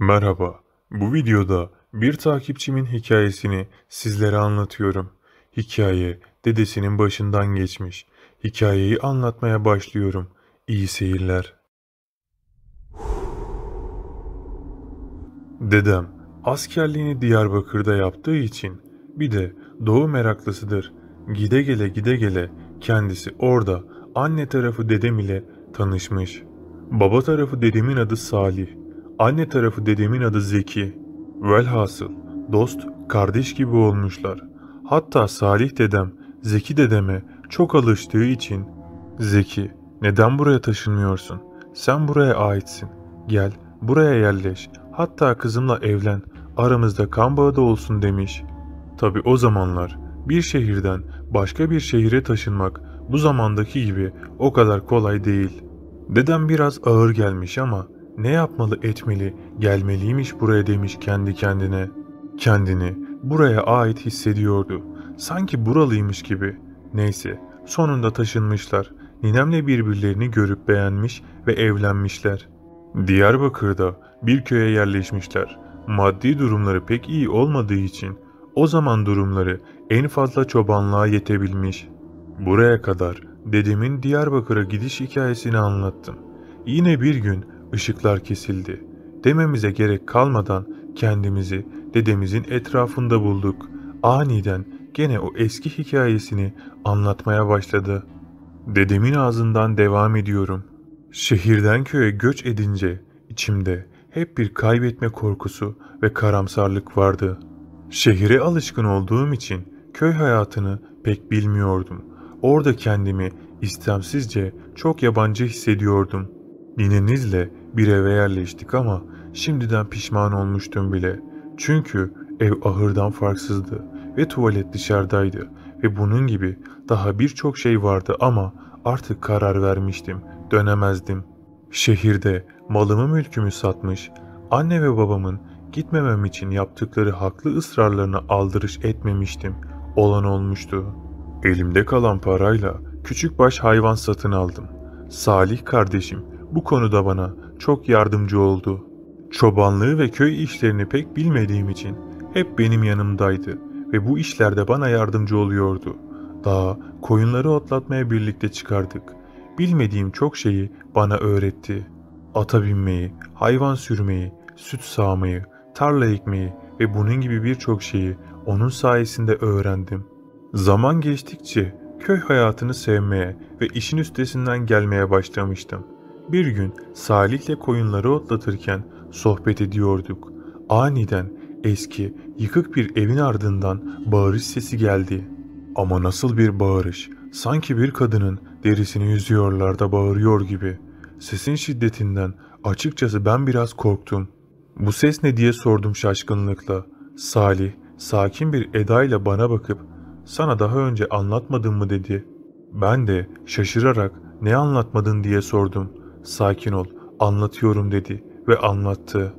Merhaba, bu videoda bir takipçimin hikayesini sizlere anlatıyorum. Hikaye dedesinin başından geçmiş. Hikayeyi anlatmaya başlıyorum. İyi seyirler. Dedem askerliğini Diyarbakır'da yaptığı için bir de doğu meraklısıdır. Gide gele gide gele kendisi orada anne tarafı dedem ile tanışmış. Baba tarafı dedemin adı Salih. Anne tarafı dedemin adı Zeki. Velhasıl dost, kardeş gibi olmuşlar. Hatta Salih dedem, Zeki dedeme çok alıştığı için Zeki, neden buraya taşınmıyorsun? Sen buraya aitsin. Gel, buraya yerleş. Hatta kızımla evlen. Aramızda kan bağı da olsun demiş. Tabi o zamanlar bir şehirden başka bir şehire taşınmak bu zamandaki gibi o kadar kolay değil. Dedem biraz ağır gelmiş ama ne yapmalı etmeli, gelmeliymiş buraya demiş kendi kendine. Kendini buraya ait hissediyordu. Sanki buralıymış gibi. Neyse sonunda taşınmışlar. Ninemle birbirlerini görüp beğenmiş ve evlenmişler. Diyarbakır'da bir köye yerleşmişler. Maddi durumları pek iyi olmadığı için o zaman durumları en fazla çobanlığa yetebilmiş. Buraya kadar dedemin Diyarbakır'a gidiş hikayesini anlattım. Yine bir gün ışıklar kesildi. Dememize gerek kalmadan kendimizi dedemizin etrafında bulduk. Aniden gene o eski hikayesini anlatmaya başladı. Dedemin ağzından devam ediyorum. Şehirden köye göç edince içimde hep bir kaybetme korkusu ve karamsarlık vardı. Şehire alışkın olduğum için köy hayatını pek bilmiyordum. Orada kendimi istemsizce çok yabancı hissediyordum. Ninenizle bir eve yerleştik ama şimdiden pişman olmuştum bile. Çünkü ev ahırdan farksızdı ve tuvalet dışarıdaydı ve bunun gibi daha birçok şey vardı ama artık karar vermiştim, dönemezdim. Şehirde malımı mülkümü satmış, anne ve babamın gitmemem için yaptıkları haklı ısrarlarına aldırış etmemiştim. Olan olmuştu. Elimde kalan parayla küçük baş hayvan satın aldım. Salih kardeşim bu konuda bana çok yardımcı oldu. Çobanlığı ve köy işlerini pek bilmediğim için hep benim yanımdaydı ve bu işlerde bana yardımcı oluyordu. Dağa koyunları otlatmaya birlikte çıkardık. Bilmediğim çok şeyi bana öğretti. Ata binmeyi, hayvan sürmeyi, süt sağmayı, tarla ekmeyi ve bunun gibi birçok şeyi onun sayesinde öğrendim. Zaman geçtikçe köy hayatını sevmeye ve işin üstesinden gelmeye başlamıştım.'' Bir gün Salih'le koyunları otlatırken sohbet ediyorduk. Aniden eski, yıkık bir evin ardından bağırış sesi geldi. Ama nasıl bir bağırış? Sanki bir kadının derisini yüzüyorlarda bağırıyor gibi. Sesin şiddetinden açıkçası ben biraz korktum. Bu ses ne diye sordum şaşkınlıkla. Salih sakin bir edayla bana bakıp sana daha önce anlatmadım mı dedi. Ben de şaşırarak ne anlatmadın diye sordum sakin ol anlatıyorum dedi ve anlattı.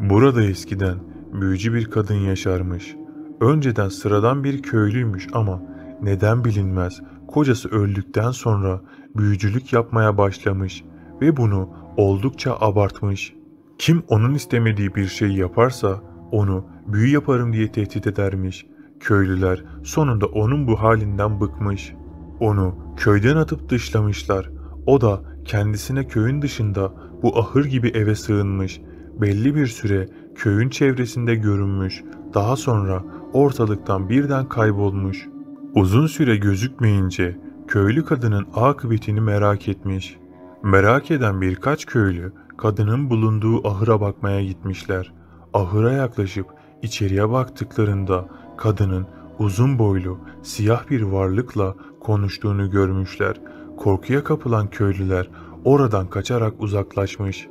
Burada eskiden büyücü bir kadın yaşarmış. Önceden sıradan bir köylüymüş ama neden bilinmez kocası öldükten sonra büyücülük yapmaya başlamış ve bunu oldukça abartmış. Kim onun istemediği bir şey yaparsa onu büyü yaparım diye tehdit edermiş. Köylüler sonunda onun bu halinden bıkmış. Onu köyden atıp dışlamışlar. O da Kendisine köyün dışında bu ahır gibi eve sığınmış, belli bir süre köyün çevresinde görünmüş, daha sonra ortalıktan birden kaybolmuş. Uzun süre gözükmeyince köylü kadının akıbetini merak etmiş. Merak eden birkaç köylü kadının bulunduğu ahıra bakmaya gitmişler. Ahıra yaklaşıp içeriye baktıklarında kadının uzun boylu, siyah bir varlıkla konuştuğunu görmüşler. Korkuya kapılan köylüler oradan kaçarak uzaklaşmış.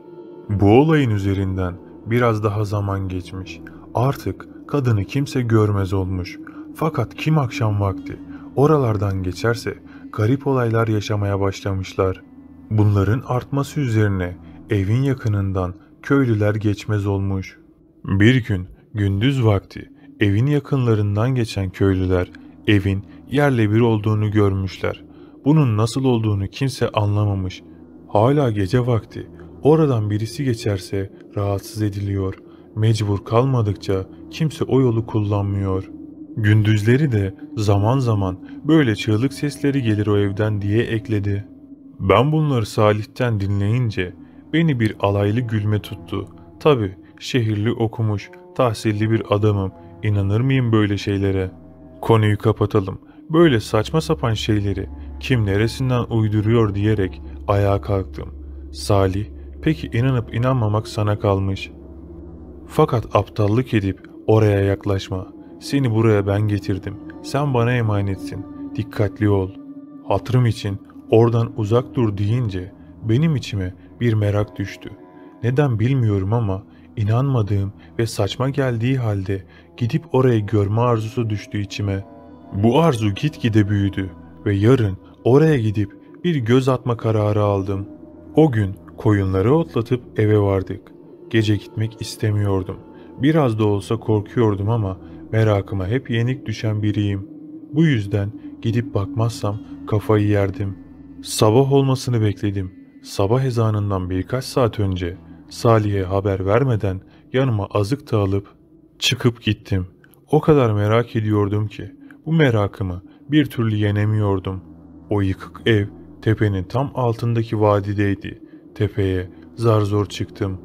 Bu olayın üzerinden biraz daha zaman geçmiş. Artık kadını kimse görmez olmuş. Fakat kim akşam vakti oralardan geçerse garip olaylar yaşamaya başlamışlar. Bunların artması üzerine evin yakınından köylüler geçmez olmuş. Bir gün gündüz vakti evin yakınlarından geçen köylüler evin yerle bir olduğunu görmüşler. Bunun nasıl olduğunu kimse anlamamış Hala gece vakti. Oradan birisi geçerse rahatsız ediliyor. Mecbur kalmadıkça kimse o yolu kullanmıyor. Gündüzleri de zaman zaman böyle çığlık sesleri gelir o evden diye ekledi. Ben bunları Salih'ten dinleyince beni bir alaylı gülme tuttu. Tabi şehirli okumuş, tahsilli bir adamım. İnanır mıyım böyle şeylere? Konuyu kapatalım. Böyle saçma sapan şeyleri kim neresinden uyduruyor diyerek Ayağa kalktım. Salih, peki inanıp inanmamak sana kalmış. Fakat aptallık edip oraya yaklaşma. Seni buraya ben getirdim. Sen bana emanetsin. Dikkatli ol. Hatırım için oradan uzak dur deyince benim içime bir merak düştü. Neden bilmiyorum ama inanmadığım ve saçma geldiği halde gidip orayı görme arzusu düştü içime. Bu arzu gitgide büyüdü ve yarın oraya gidip bir göz atma kararı aldım. O gün koyunları otlatıp eve vardık. Gece gitmek istemiyordum. Biraz da olsa korkuyordum ama merakıma hep yenik düşen biriyim. Bu yüzden gidip bakmazsam kafayı yerdim. Sabah olmasını bekledim. Sabah ezanından birkaç saat önce Salih'e haber vermeden yanıma azık da alıp çıkıp gittim. O kadar merak ediyordum ki bu merakımı bir türlü yenemiyordum. O yıkık ev Tepenin tam altındaki vadideydi. Tepeye zar zor çıktım.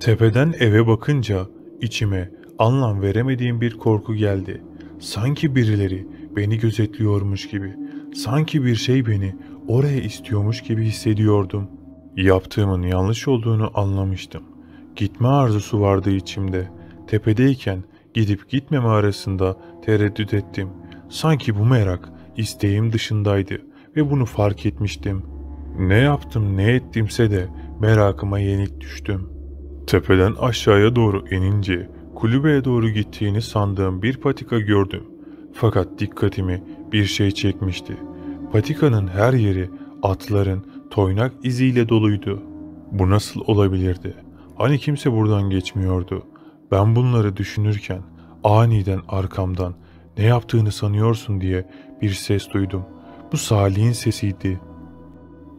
Tepeden eve bakınca içime anlam veremediğim bir korku geldi. Sanki birileri beni gözetliyormuş gibi, sanki bir şey beni oraya istiyormuş gibi hissediyordum. Yaptığımın yanlış olduğunu anlamıştım. Gitme arzusu vardı içimde. Tepedeyken gidip gitmeme arasında tereddüt ettim. Sanki bu merak isteğim dışındaydı ve bunu fark etmiştim. Ne yaptım ne ettimse de merakıma yenik düştüm. Tepeden aşağıya doğru inince kulübeye doğru gittiğini sandığım bir patika gördüm. Fakat dikkatimi bir şey çekmişti. Patikanın her yeri atların toynak iziyle doluydu. Bu nasıl olabilirdi? Hani kimse buradan geçmiyordu. Ben bunları düşünürken aniden arkamdan ne yaptığını sanıyorsun diye bir ses duydum. Bu Salih'in sesiydi.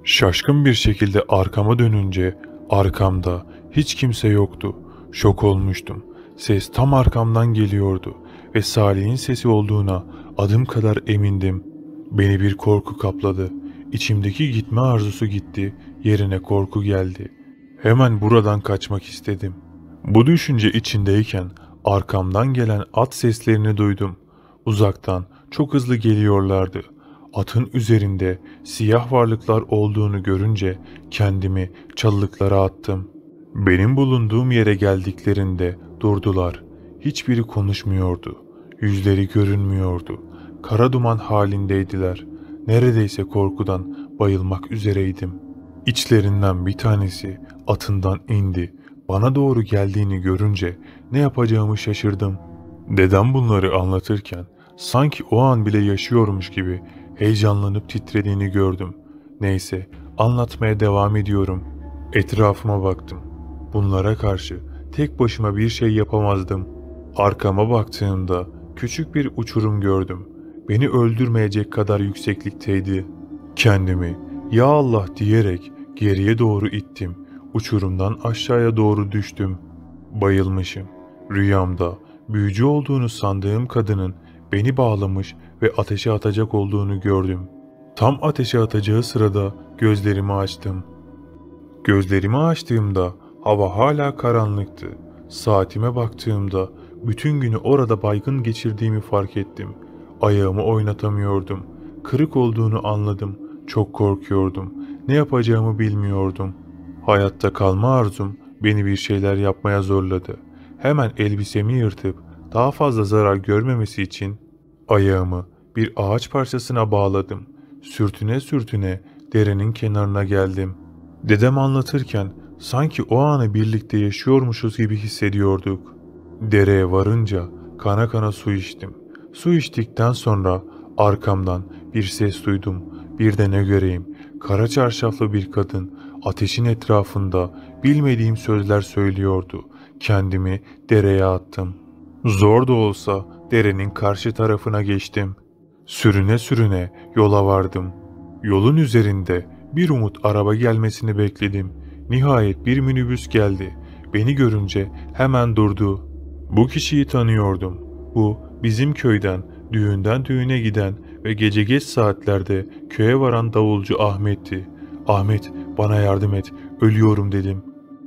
Şaşkın bir şekilde arkama dönünce arkamda hiç kimse yoktu. Şok olmuştum. Ses tam arkamdan geliyordu ve Salih'in sesi olduğuna adım kadar emindim. Beni bir korku kapladı. İçimdeki gitme arzusu gitti, yerine korku geldi. Hemen buradan kaçmak istedim. Bu düşünce içindeyken arkamdan gelen at seslerini duydum. Uzaktan çok hızlı geliyorlardı atın üzerinde siyah varlıklar olduğunu görünce kendimi çalılıklara attım. Benim bulunduğum yere geldiklerinde durdular. Hiçbiri konuşmuyordu. Yüzleri görünmüyordu. Kara duman halindeydiler. Neredeyse korkudan bayılmak üzereydim. İçlerinden bir tanesi atından indi. Bana doğru geldiğini görünce ne yapacağımı şaşırdım. Dedem bunları anlatırken sanki o an bile yaşıyormuş gibi Heyecanlanıp titrediğini gördüm. Neyse, anlatmaya devam ediyorum. Etrafıma baktım. Bunlara karşı tek başıma bir şey yapamazdım. Arkama baktığımda küçük bir uçurum gördüm. Beni öldürmeyecek kadar yükseklikteydi. Kendimi ya Allah diyerek geriye doğru ittim. Uçurumdan aşağıya doğru düştüm. Bayılmışım. Rüyamda büyücü olduğunu sandığım kadının beni bağlamış ve ateşe atacak olduğunu gördüm. Tam ateşe atacağı sırada gözlerimi açtım. Gözlerimi açtığımda hava hala karanlıktı. Saatime baktığımda bütün günü orada baygın geçirdiğimi fark ettim. Ayağımı oynatamıyordum. Kırık olduğunu anladım. Çok korkuyordum. Ne yapacağımı bilmiyordum. Hayatta kalma arzum beni bir şeyler yapmaya zorladı. Hemen elbisemi yırtıp daha fazla zarar görmemesi için ayağımı bir ağaç parçasına bağladım. Sürtüne sürtüne derenin kenarına geldim. Dedem anlatırken sanki o anı birlikte yaşıyormuşuz gibi hissediyorduk. Dereye varınca kana kana su içtim. Su içtikten sonra arkamdan bir ses duydum. Bir de ne göreyim kara çarşaflı bir kadın ateşin etrafında bilmediğim sözler söylüyordu. Kendimi dereye attım.'' Zor da olsa derenin karşı tarafına geçtim. Sürüne sürüne yola vardım. Yolun üzerinde bir umut araba gelmesini bekledim. Nihayet bir minibüs geldi. Beni görünce hemen durdu. Bu kişiyi tanıyordum. Bu bizim köyden, düğünden düğüne giden ve gece geç saatlerde köye varan davulcu Ahmet'ti. Ahmet bana yardım et, ölüyorum dedim.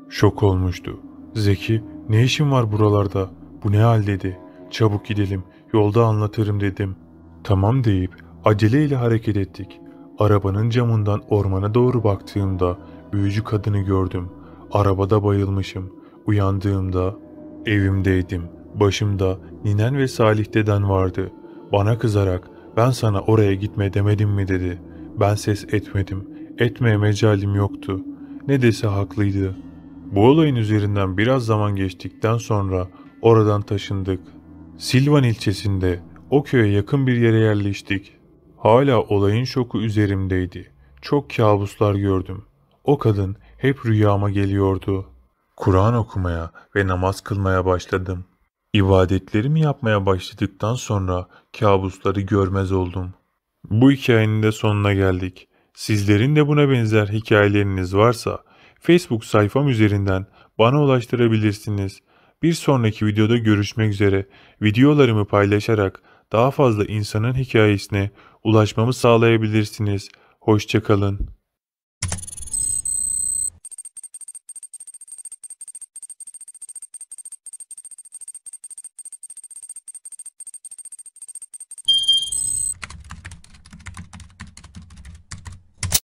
Şok olmuştu. Zeki ne işin var buralarda bu ne hal dedi. Çabuk gidelim, yolda anlatırım dedim. Tamam deyip aceleyle hareket ettik. Arabanın camından ormana doğru baktığımda büyücü kadını gördüm. Arabada bayılmışım. Uyandığımda evimdeydim. Başımda ninen ve Salih deden vardı. Bana kızarak ben sana oraya gitme demedim mi dedi. Ben ses etmedim. Etmeye mecalim yoktu. Ne dese haklıydı. Bu olayın üzerinden biraz zaman geçtikten sonra Oradan taşındık. Silvan ilçesinde o köye yakın bir yere yerleştik. Hala olayın şoku üzerimdeydi. Çok kabuslar gördüm. O kadın hep rüyama geliyordu. Kur'an okumaya ve namaz kılmaya başladım. İbadetlerimi yapmaya başladıktan sonra kabusları görmez oldum. Bu hikayenin de sonuna geldik. Sizlerin de buna benzer hikayeleriniz varsa Facebook sayfam üzerinden bana ulaştırabilirsiniz.'' Bir sonraki videoda görüşmek üzere. Videolarımı paylaşarak daha fazla insanın hikayesine ulaşmamı sağlayabilirsiniz. Hoşçakalın.